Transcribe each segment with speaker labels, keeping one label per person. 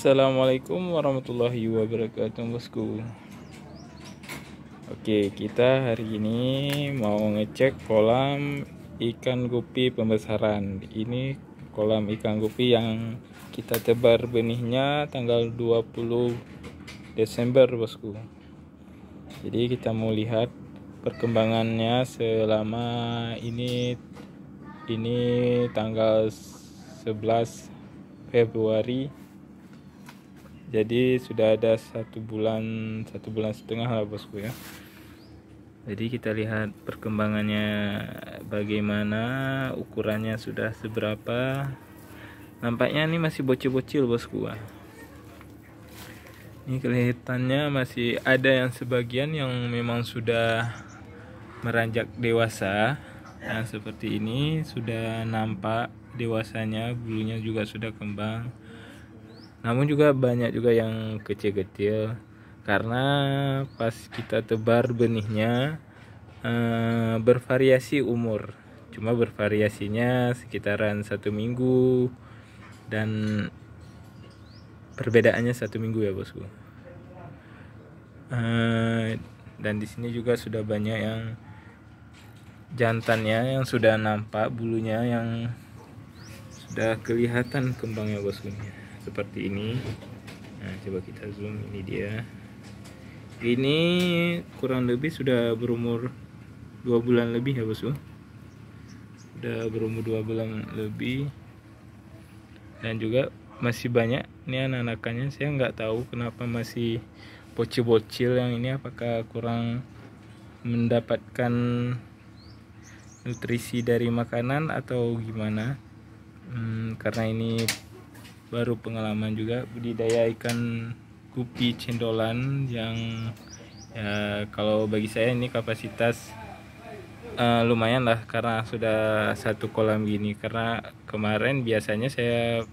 Speaker 1: Assalamualaikum warahmatullahi wabarakatuh bosku Oke kita hari ini mau ngecek kolam ikan gupi pembesaran Ini kolam ikan gupi yang kita tebar benihnya tanggal 20 Desember bosku Jadi kita mau lihat perkembangannya selama ini ini tanggal 11 Februari jadi sudah ada satu bulan satu bulan setengah lah bosku ya jadi kita lihat perkembangannya bagaimana ukurannya sudah seberapa nampaknya ini masih bocil-bocil bosku ya. ini kelihatannya masih ada yang sebagian yang memang sudah meranjak dewasa yang nah, seperti ini sudah nampak dewasanya bulunya juga sudah kembang namun juga banyak juga yang kecil-kecil karena pas kita tebar benihnya eh, bervariasi umur cuma bervariasinya sekitaran satu minggu dan perbedaannya satu minggu ya bosku eh, dan di sini juga sudah banyak yang jantannya yang sudah nampak bulunya yang sudah kelihatan kembangnya bosku seperti ini nah coba kita zoom ini dia ini kurang lebih sudah berumur dua bulan lebih ya bosku sudah berumur dua bulan lebih dan juga masih banyak ini anak-anakannya saya nggak tahu kenapa masih bocil-bocil yang ini apakah kurang mendapatkan nutrisi dari makanan atau gimana hmm, karena ini baru pengalaman juga budidaya ikan kupi cendolan yang ya kalau bagi saya ini kapasitas uh, lumayan lah karena sudah satu kolam gini karena kemarin biasanya saya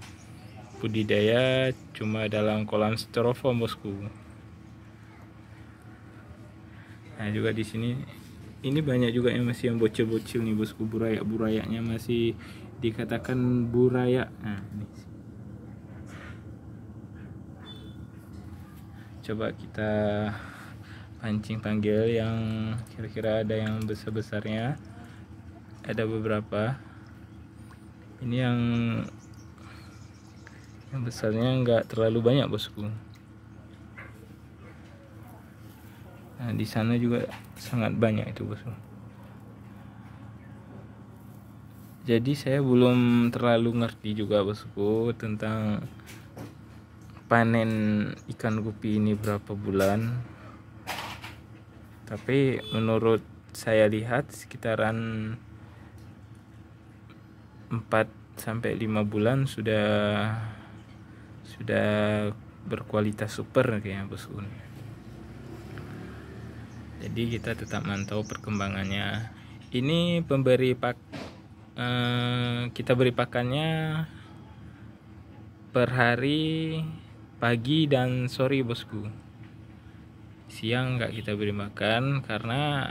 Speaker 1: budidaya cuma dalam kolam styrofoam bosku nah juga di sini ini banyak juga yang masih yang bocil-bocil nih bosku burayak burayaknya masih dikatakan burayak nah coba kita pancing panggil yang kira-kira ada yang besar-besarnya ada beberapa ini yang yang besarnya nggak terlalu banyak bosku nah di sana juga sangat banyak itu bosku jadi saya belum terlalu ngerti juga bosku tentang panen ikan gupi ini berapa bulan tapi menurut saya lihat sekitaran 4 sampai 5 bulan sudah sudah berkualitas super kayaknya bosku jadi kita tetap mantau perkembangannya ini pemberi pak eh, kita beri pakannya per hari pagi dan sore bosku siang nggak kita beri makan karena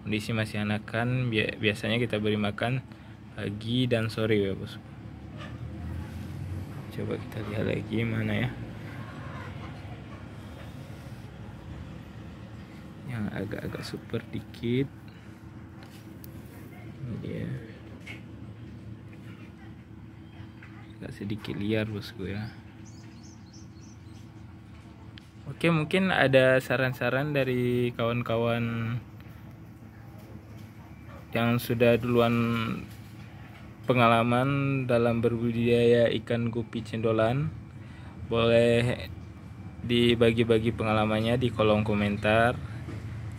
Speaker 1: kondisi masih anakan biasanya kita beri makan pagi dan sore ya bosku coba kita lihat lagi mana ya yang agak-agak super dikit ini dia agak sedikit liar bosku ya Oke, mungkin ada saran-saran dari kawan-kawan yang sudah duluan pengalaman dalam berbudidaya ikan gupi cendolan. Boleh dibagi-bagi pengalamannya di kolom komentar.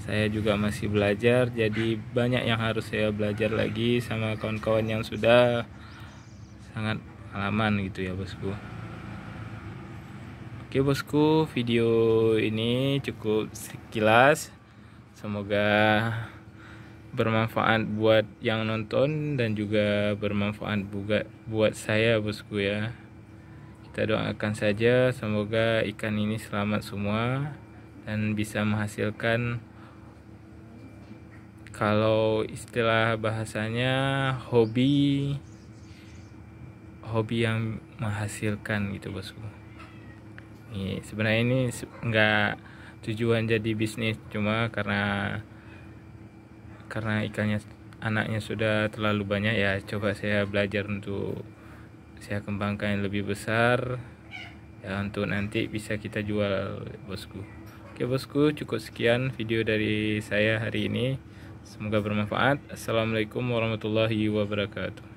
Speaker 1: Saya juga masih belajar, jadi banyak yang harus saya belajar lagi sama kawan-kawan yang sudah sangat pengalaman gitu ya, Bosku. Oke bosku, video ini cukup sekilas. Semoga bermanfaat buat yang nonton dan juga bermanfaat buat buat saya bosku ya. Kita doakan saja semoga ikan ini selamat semua dan bisa menghasilkan kalau istilah bahasanya hobi hobi yang menghasilkan gitu bosku. Iya, sebenarnya ini enggak tujuan jadi bisnis cuma karena karena ikannya anaknya sudah terlalu banyak ya coba saya belajar untuk saya kembangkan yang lebih besar ya untuk nanti bisa kita jual bosku oke bosku cukup sekian video dari saya hari ini semoga bermanfaat assalamualaikum warahmatullahi wabarakatuh